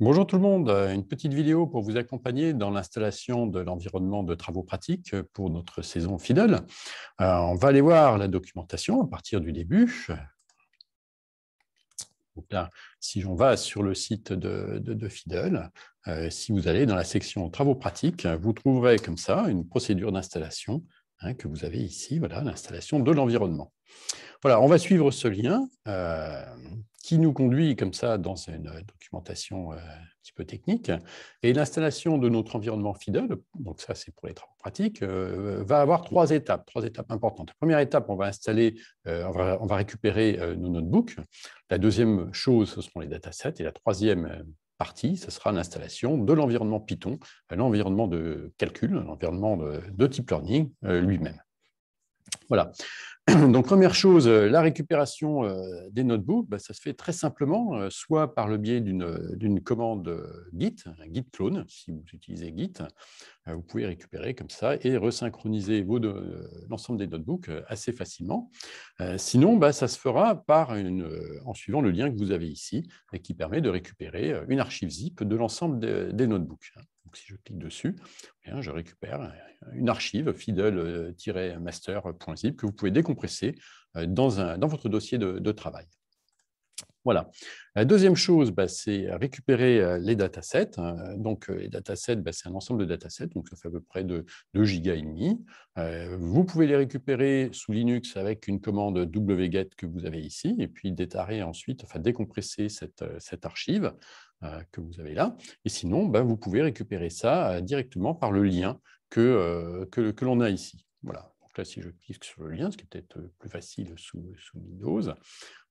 Bonjour tout le monde, euh, une petite vidéo pour vous accompagner dans l'installation de l'environnement de travaux pratiques euh, pour notre saison FIDEL. Euh, on va aller voir la documentation à partir du début. si on va sur le site de, Fidel, si vous allez dans la section travaux pratiques, vous trouverez comme ça une procédure d'installation hein, que vous avez ici, voilà, l'installation de l'environnement. Voilà, on va suivre ce lien. Euh, qui nous conduit comme ça dans une euh, documentation euh, un petit peu technique. Et l'installation de notre environnement FIDEL, donc ça c'est pour les travaux pratiques, euh, va avoir trois étapes, trois étapes importantes. La première étape, on va installer, on va récupérer nos notebooks. La deuxième chose, ce seront les datasets. Et la troisième partie, ce sera l'installation de l'environnement Python, l'environnement de calcul, l'environnement de, type learning lui-même. Voilà. Donc, première chose, euh, la récupération euh, des notebooks, bah, ça se fait très simplement, euh, soit par le biais d'une commande Git, un Git clone, si vous utilisez Git, vous pouvez récupérer comme ça et resynchroniser l'ensemble des notebooks assez facilement. Sinon, bah, ça se fera en suivant le lien que vous avez ici, qui permet de récupérer une archive zip de l'ensemble des notebooks si je clique dessus, eh je récupère euh, une archive fiddle-master.zip euh, que vous pouvez décompresser euh, dans, votre dossier de travail. Voilà. La deuxième chose, bah, c'est récupérer euh, les datasets. Hein. Donc, euh, les datasets, bah, c'est un ensemble de datasets, donc ça fait à peu près de 2 gigas et demi. Euh, vous pouvez les récupérer sous Linux avec une commande wget que vous avez ici, et puis détarrer ensuite, enfin décompresser cette, archive que vous avez là. Et sinon, bah, vous pouvez récupérer ça directement par le lien que, que l'on a ici. Voilà là, si je clique sur le lien, ce qui est peut-être euh, plus facile sous, Windows,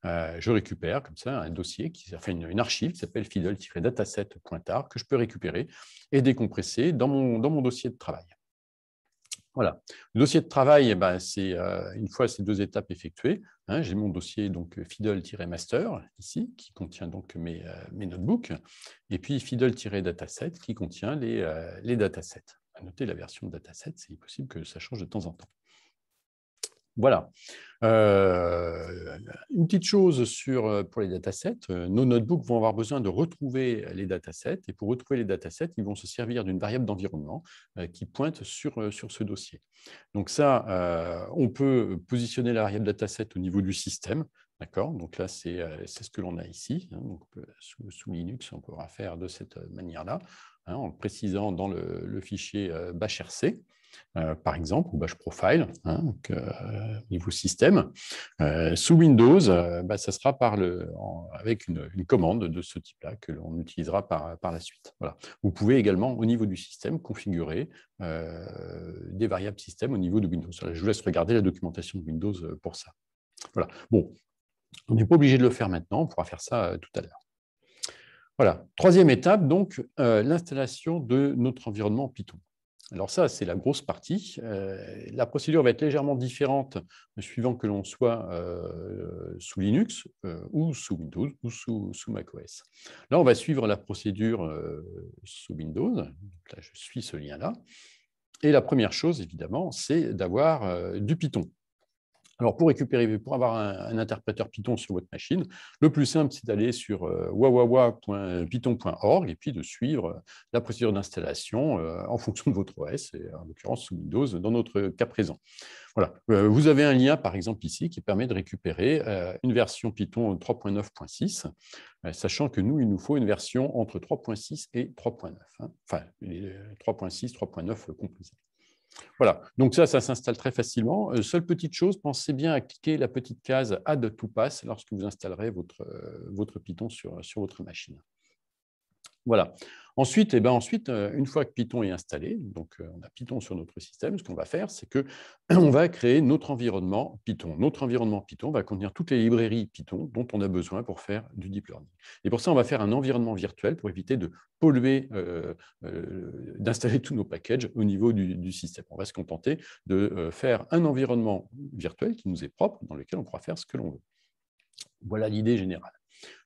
euh, je récupère comme ça un dossier, qui, enfin une, archive qui s'appelle fiddle-dataset.tar que je peux récupérer et décompresser dans mon, dans mon dossier de travail. Voilà. Le dossier de travail, eh ben, c'est euh, une fois ces deux étapes effectuées, hein, j'ai mon dossier donc Fiddle-master ici qui contient donc mes, notebooks et puis Fiddle-dataset qui contient les, datasets. À noter la version dataset, c'est possible que ça change de temps en temps. Voilà. Euh, une petite chose sur, euh, pour les datasets, euh, nos notebooks vont avoir besoin de retrouver les datasets, et pour retrouver les datasets, ils vont se servir d'une variable d'environnement qui pointe sur, ce dossier. Donc ça, on peut positionner la variable dataset au niveau du système, Donc là, c'est ce que l'on a ici. Hein, sous, Linux, on pourra faire de cette manière-là, hein, en le précisant dans le, le fichier bashrc. Euh, par exemple, ou Bash Profile, hein, euh, niveau système. Euh, sous Windows, bah, ça sera avec une, commande de ce type-là que l'on utilisera par, la suite. Voilà. Vous pouvez également, au niveau du système, configurer des variables système au niveau de Windows. je vous laisse regarder la documentation de Windows pour ça. Voilà. Bon, on n'est pas obligé de le faire maintenant, on pourra faire ça tout à l'heure. Voilà. Troisième étape, donc, l'installation de notre environnement Python. Alors ça, c'est la grosse partie. Euh, la procédure va être légèrement différente euh, suivant que l'on soit euh, sous Linux ou sous Windows ou sous, sous, macOS. Là, on va suivre la procédure sous Windows. là, je suis ce lien-là. Et la première chose, évidemment, c'est d'avoir du Python. Alors pour récupérer, pour avoir un, interpréteur Python sur votre machine, le plus simple, c'est d'aller sur euh, www.python.org et puis de suivre euh, la procédure d'installation euh, en fonction de votre OS, et en l'occurrence sous Windows dans notre cas présent. Voilà. Vous avez un lien, par exemple, ici, qui permet de récupérer une version Python 3.9.6, sachant que nous, il nous faut une version entre 3.6 et 3.9, hein. enfin 3.6, 3.9 compris. Voilà, donc ça, ça s'installe très facilement. Euh, seule petite chose, pensez bien à cliquer la petite case Add to Pass lorsque vous installerez votre, euh, Python sur votre machine. Voilà. Ensuite, eh ben, ensuite, euh, une fois que Python est installé, donc euh, on a Python sur notre système, ce qu'on va faire, c'est que on va créer notre environnement Python. Notre environnement Python va contenir toutes les librairies Python dont on a besoin pour faire du deep learning. Et pour ça, on va faire un environnement virtuel pour éviter de polluer, euh, d'installer tous nos packages au niveau du, du, système. On va se contenter de faire un environnement virtuel qui nous est propre, dans lequel on pourra faire ce que l'on veut. Voilà l'idée générale.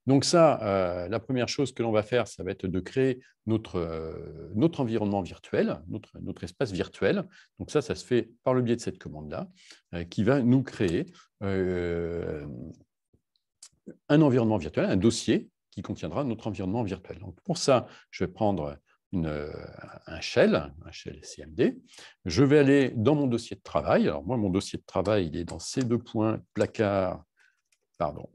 Donc ça, euh, la première chose que l'on va faire, ça va être de créer notre, euh, notre environnement virtuel, notre, notre, espace virtuel. Donc ça, ça se fait par le biais de cette commande-là, euh, qui va nous créer un environnement virtuel, un dossier qui contiendra notre environnement virtuel. Donc pour ça, je vais prendre un shell, un shell CMD. Je vais aller dans mon dossier de travail. Alors moi, mon dossier de travail, il est dans ces deux points placard, pardon,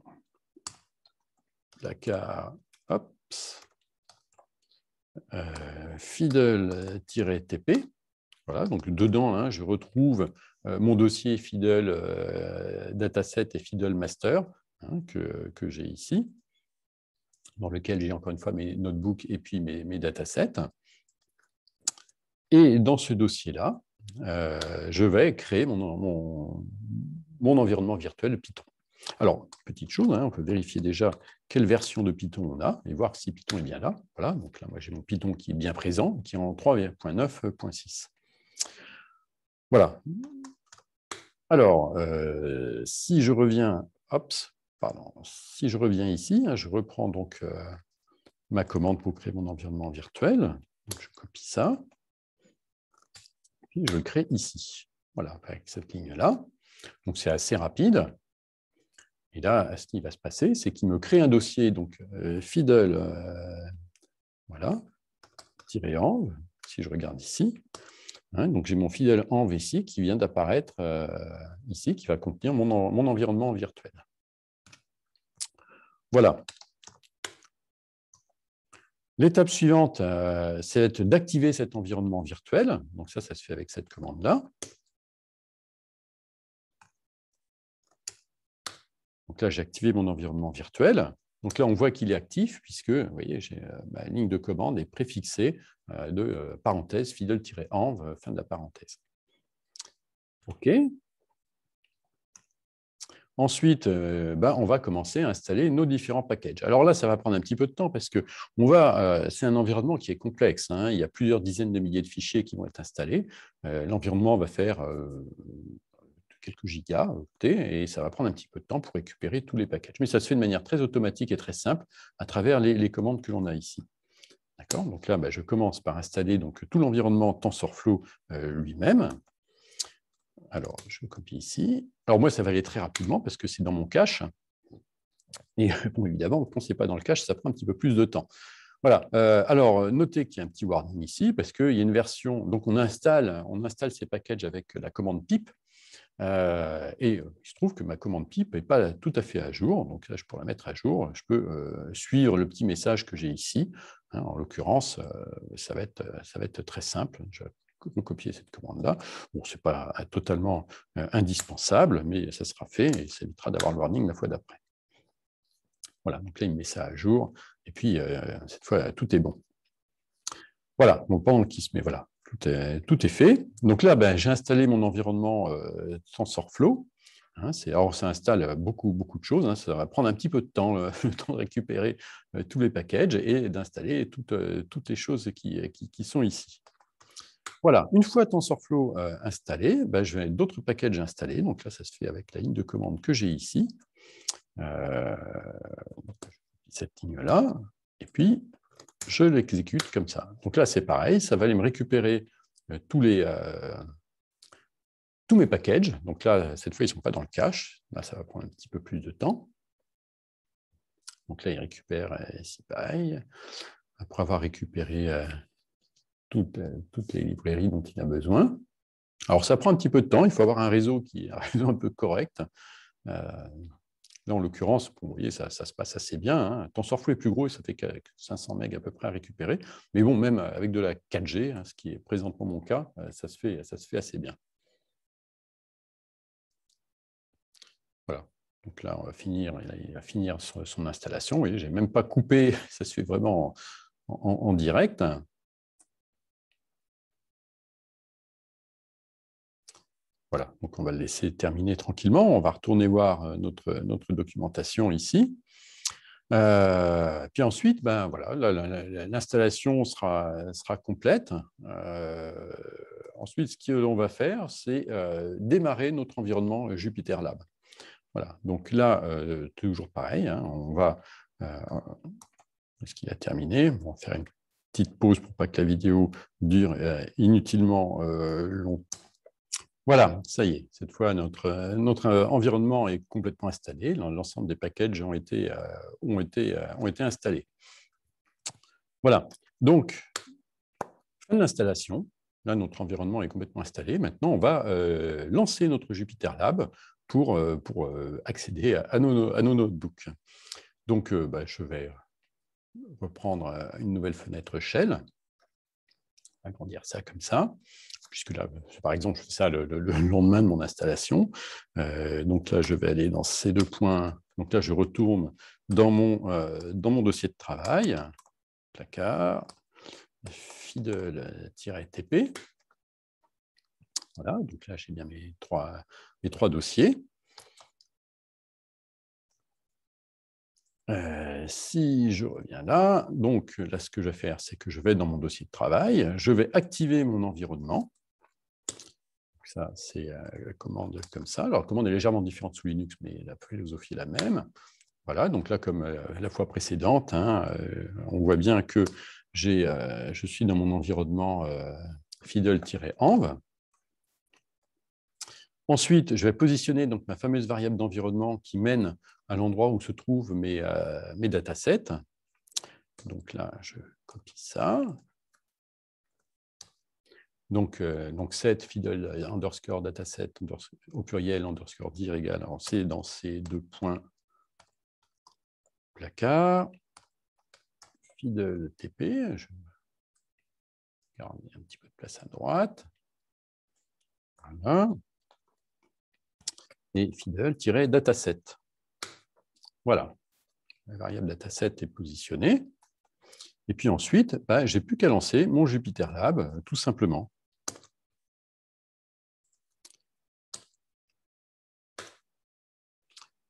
ah, ops, euh, fiddle-tp. Voilà, donc dedans, hein, je retrouve euh, mon dossier Fiddle euh, Dataset et Fiddle Master hein, que, j'ai ici, dans lequel j'ai encore une fois mes notebooks et puis mes, datasets. Et dans ce dossier-là, euh, je vais créer mon, mon, mon environnement virtuel Python. Alors, petite chose, hein, on peut vérifier déjà quelle version de Python on a et voir si Python est bien là. Voilà, donc là, moi, j'ai mon Python qui est bien présent, qui est en 3.9.6. Voilà. Alors, euh, si je reviens, pardon, si je reviens ici, hein, je reprends donc euh, ma commande pour créer mon environnement virtuel. je copie ça. Puis je le crée ici. Voilà, avec cette ligne-là. Donc c'est assez rapide. Et là, ce qui va se passer, c'est qu'il me crée un dossier, donc euh, Fiddle, euh, voilà, env, si je regarde ici. Hein, donc j'ai mon Fiddle env ici qui vient d'apparaître euh, ici, qui va contenir mon environnement virtuel. Voilà. L'étape suivante, c'est d'activer cet environnement virtuel. Donc ça, ça se fait avec cette commande-là. Donc là, j'ai activé mon environnement virtuel. Donc là, on voit qu'il est actif puisque, voyez, euh, ma ligne de commande est préfixée euh, de euh, parenthèse fiddle-env, fin de la parenthèse. OK. Ensuite, ben, on va commencer à installer nos différents packages. Alors là, ça va prendre un petit peu de temps parce que on c'est un environnement qui est complexe. Hein. Il y a plusieurs dizaines de milliers de fichiers qui vont être installés. L'environnement va faire quelques gigas euh, et ça va prendre un petit peu de temps pour récupérer tous les packages. Mais ça se fait de manière très automatique et très simple à travers les, commandes que l'on a ici. D'accord Donc là, bah, je commence par installer donc, tout l'environnement TensorFlow euh, lui-même. Alors, je copie ici. Alors moi, ça va aller très rapidement parce que c'est dans mon cache. Et euh, évidemment, quand ce n'est pas dans le cache, ça prend un petit peu plus de temps. Voilà. alors, notez qu'il y a un petit warning ici parce qu'il y a une version. Donc, on installe, on installe ces packages avec la commande pip. Euh, et euh, il se trouve que ma commande pipe n'est pas tout à fait à jour. Donc là, je pourrais la mettre à jour. Je peux euh, suivre le petit message que j'ai ici. Hein, en l'occurrence, ça, va être, ça va être très simple. Je vais copier cette commande-là. Bon, ce n'est pas totalement indispensable, mais ça sera fait et ça évitera d'avoir le warning la fois d'après. Voilà, donc là, il met ça à jour. Et puis, cette fois, tout est bon. Voilà, donc pendant qui se met, voilà, tout est, fait. Donc là, ben, j'ai installé mon environnement euh, TensorFlow. Hein, alors, ça installe beaucoup, beaucoup de choses. Hein, ça va prendre un petit peu de temps, euh, le, temps de récupérer euh, tous les packages et d'installer toutes, les choses qui, sont ici. Voilà, une fois TensorFlow installé, ben, je vais d'autres packages installés. Donc là, ça se fait avec la ligne de commande que j'ai ici. cette ligne-là. Et puis, je l'exécute comme ça. Donc là, c'est pareil, ça va aller me récupérer euh, euh, tous, mes packages. Donc là, cette fois, ils ne sont pas dans le cache. Là, ça va prendre un petit peu plus de temps. Donc là, il récupère euh, c'est pareil. Après avoir récupéré toutes, les librairies dont il a besoin. Alors, ça prend un petit peu de temps. Il faut avoir un réseau qui est un un peu correct. Là, en l'occurrence, vous voyez, ça, se passe assez bien. Hein. TensorFlow est plus gros et ça fait 500 MB à peu près à récupérer. Mais bon, même euh, avec de la 4G, hein, ce qui est présentement mon cas, euh, ça se fait, ça se fait assez bien. Voilà. Donc là, on va finir, il va finir son, installation. Vous voyez, je n'ai même pas coupé, ça se fait vraiment en direct. Voilà, donc on va le laisser terminer tranquillement. On va retourner voir euh, notre, euh, notre documentation ici. Euh, puis ensuite, ben, voilà, l'installation sera, sera complète. ensuite, ce que l'on va faire, c'est démarrer notre environnement Jupiter Lab. Voilà, donc là, toujours pareil, hein, on va... Est-ce qu'il a terminé On va faire une petite pause pour pas que la vidéo dure inutilement longtemps voilà, ça y est, cette fois, notre, euh, environnement est complètement installé. L'ensemble des packages euh, euh, ont été, installés. Voilà, donc, fin de l'installation. Là, notre environnement est complètement installé. Maintenant, on va lancer notre JupyterLab Lab pour, accéder à, nos, notebooks. Donc, bah, je vais reprendre une nouvelle fenêtre Shell, agrandir ça comme ça puisque là, par exemple, je fais ça le, lendemain de mon installation. Euh, donc là, je vais aller dans ces deux points. Donc là, je retourne dans mon, euh, dans mon dossier de travail, placard, fidel-tp. Voilà, donc là, j'ai bien mes trois, trois dossiers. Euh, si je reviens là, donc là, ce que je vais faire, c'est que je vais dans mon dossier de travail, je vais activer mon environnement ça, c'est la euh, commande comme ça. Alors, la commande est légèrement différente sous Linux, mais la philosophie est la même. Voilà, donc là, comme euh, la fois précédente, hein, euh, on voit bien que je suis dans mon environnement fiddle-env. Ensuite, je vais positionner donc, ma fameuse variable d'environnement qui mène à l'endroit où se trouvent mes, mes datasets. Donc là, je copie ça, donc, euh, set fiddle underscore dataset au pluriel underscore dir égale alors dans ces deux points placard. Fiddle TP, je garde un petit peu de place à droite. Voilà. Et fiddle-dataset. Voilà. La variable dataset est positionnée. Et puis ensuite, bah, j'ai plus qu'à lancer mon JupyterLab, Lab, tout simplement.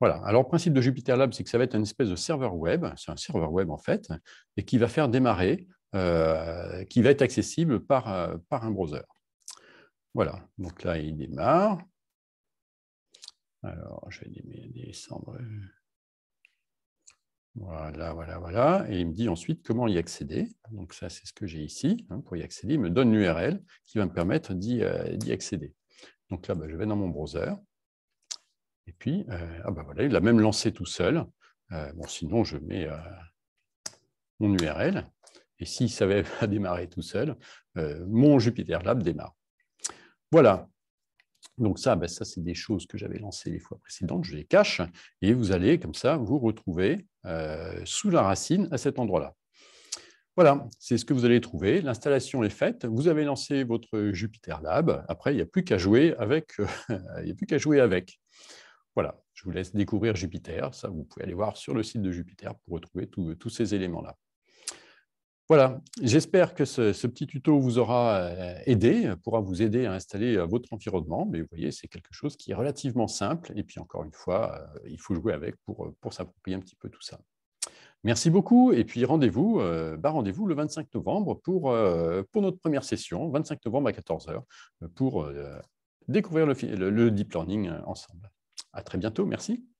Voilà. Alors, le principe de JupyterLab, Lab, c'est que ça va être une espèce de serveur web, c'est un serveur web en fait, et qui va faire démarrer, euh, qui va être accessible par, euh, par un browser. Voilà. Donc là, il démarre. Alors, je vais descendre. Voilà, voilà, voilà. Et il me dit ensuite comment y accéder. Donc ça, c'est ce que j'ai ici. Hein, pour y accéder, il me donne l'URL qui va me permettre d'y euh, accéder. Donc là, ben, je vais dans mon browser. Et puis, euh, ah bah voilà, il l'a même lancé tout seul. Euh, bon, sinon, je mets euh, mon URL. Et si savait va démarrer tout seul, mon Jupiter Lab démarre. Voilà. Donc ça, bah, ça c'est des choses que j'avais lancées les fois précédentes, je les cache, et vous allez comme ça vous retrouver sous la racine à cet endroit-là. Voilà, c'est ce que vous allez trouver. L'installation est faite. Vous avez lancé votre JupyterLab. Lab. Après, il n'y a plus qu'à jouer avec. il n'y a plus qu'à jouer avec. Voilà, je vous laisse découvrir Jupiter. Ça, vous pouvez aller voir sur le site de Jupiter pour retrouver tous ces éléments-là. Voilà, j'espère que ce, petit tuto vous aura euh, aidé, pourra vous aider à installer euh, votre environnement. Mais vous voyez, c'est quelque chose qui est relativement simple. Et puis, encore une fois, euh, il faut jouer avec pour, s'approprier un petit peu tout ça. Merci beaucoup. Et puis, rendez-vous bah rendez le 25 novembre pour, notre première session, 25 novembre à 14h, pour découvrir le deep learning ensemble. À très bientôt. Merci.